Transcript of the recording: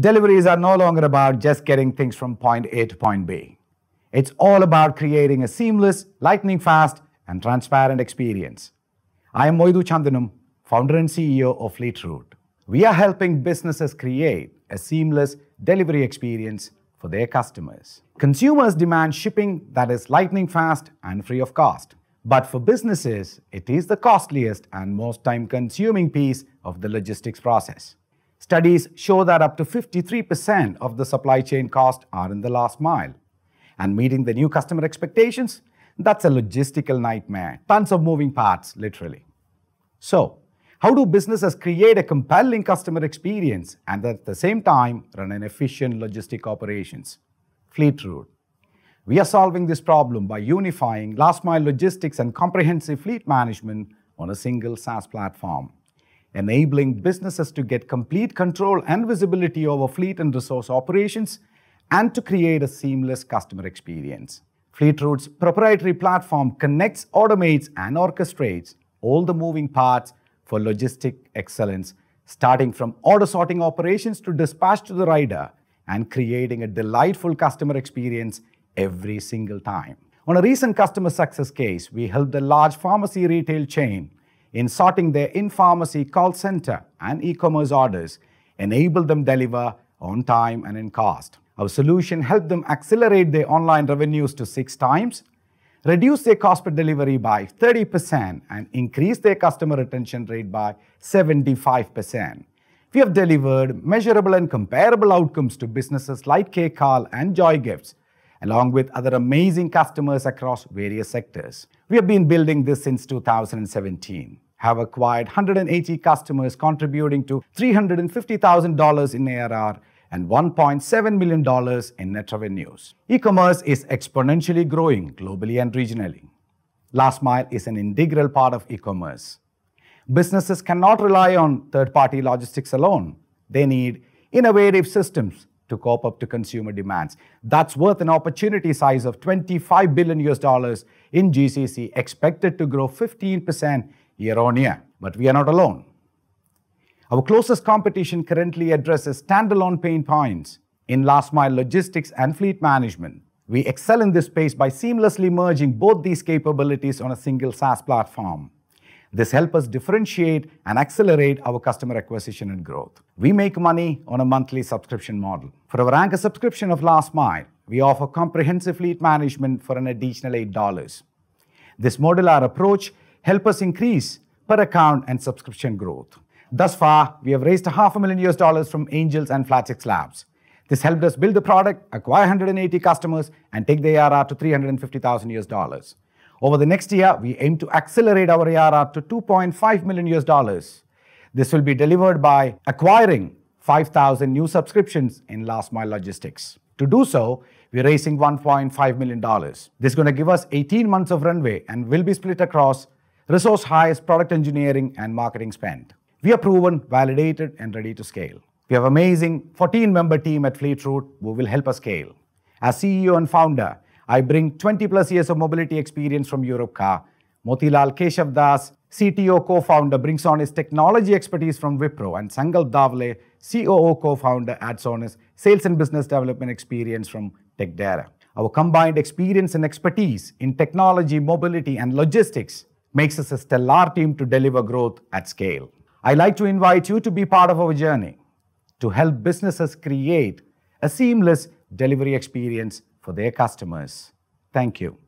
Deliveries are no longer about just getting things from point A to point B. It's all about creating a seamless, lightning fast, and transparent experience. I am Moidu Chandanam, founder and CEO of Fleetroot. We are helping businesses create a seamless delivery experience for their customers. Consumers demand shipping that is lightning fast and free of cost. But for businesses, it is the costliest and most time consuming piece of the logistics process. Studies show that up to 53% of the supply chain costs are in the last mile. And meeting the new customer expectations, that's a logistical nightmare. Tons of moving parts, literally. So, how do businesses create a compelling customer experience and at the same time run an efficient logistic operations? Fleet Route. We are solving this problem by unifying last mile logistics and comprehensive fleet management on a single SaaS platform enabling businesses to get complete control and visibility over fleet and resource operations, and to create a seamless customer experience. Fleetroot's proprietary platform connects, automates, and orchestrates all the moving parts for logistic excellence, starting from order sorting operations to dispatch to the rider, and creating a delightful customer experience every single time. On a recent customer success case, we helped a large pharmacy retail chain in sorting their in-pharmacy call center and e-commerce orders, enable them deliver on time and in cost. Our solution helped them accelerate their online revenues to six times, reduce their cost per delivery by 30%, and increase their customer retention rate by 75%. We have delivered measurable and comparable outcomes to businesses like KCAL and Joy Gifts along with other amazing customers across various sectors. We have been building this since 2017, have acquired 180 customers contributing to $350,000 in ARR and $1.7 million in net revenues. E-commerce is exponentially growing globally and regionally. Last mile is an integral part of e-commerce. Businesses cannot rely on third-party logistics alone. They need innovative systems to cope up to consumer demands. That's worth an opportunity size of 25 billion US dollars in GCC, expected to grow 15% year on year. But we are not alone. Our closest competition currently addresses standalone pain points in last mile logistics and fleet management. We excel in this space by seamlessly merging both these capabilities on a single SaaS platform. This helps us differentiate and accelerate our customer acquisition and growth. We make money on a monthly subscription model. For our anchor subscription of Last Mile, we offer comprehensive fleet management for an additional $8. This modular approach helps us increase per account and subscription growth. Thus far, we have raised a half a million US dollars from Angels and Flatix Labs. This helped us build the product, acquire 180 customers, and take the ARR to 350,000 US dollars. Over the next year, we aim to accelerate our ARR to 2.5 million US dollars. This will be delivered by acquiring 5,000 new subscriptions in last mile logistics. To do so, we're raising $1.5 million. This is going to give us 18 months of runway and will be split across resource hires, product engineering, and marketing spend. We are proven, validated, and ready to scale. We have amazing 14-member team at Fleetroot who will help us scale. As CEO and founder, I bring 20 plus years of mobility experience from Europe Car. Motilal Keshav Das, CTO co-founder, brings on his technology expertise from Wipro, and Sangal Davle, COO co-founder, adds on his sales and business development experience from TechDara. Our combined experience and expertise in technology, mobility, and logistics makes us a stellar team to deliver growth at scale. I'd like to invite you to be part of our journey to help businesses create a seamless delivery experience for their customers. Thank you.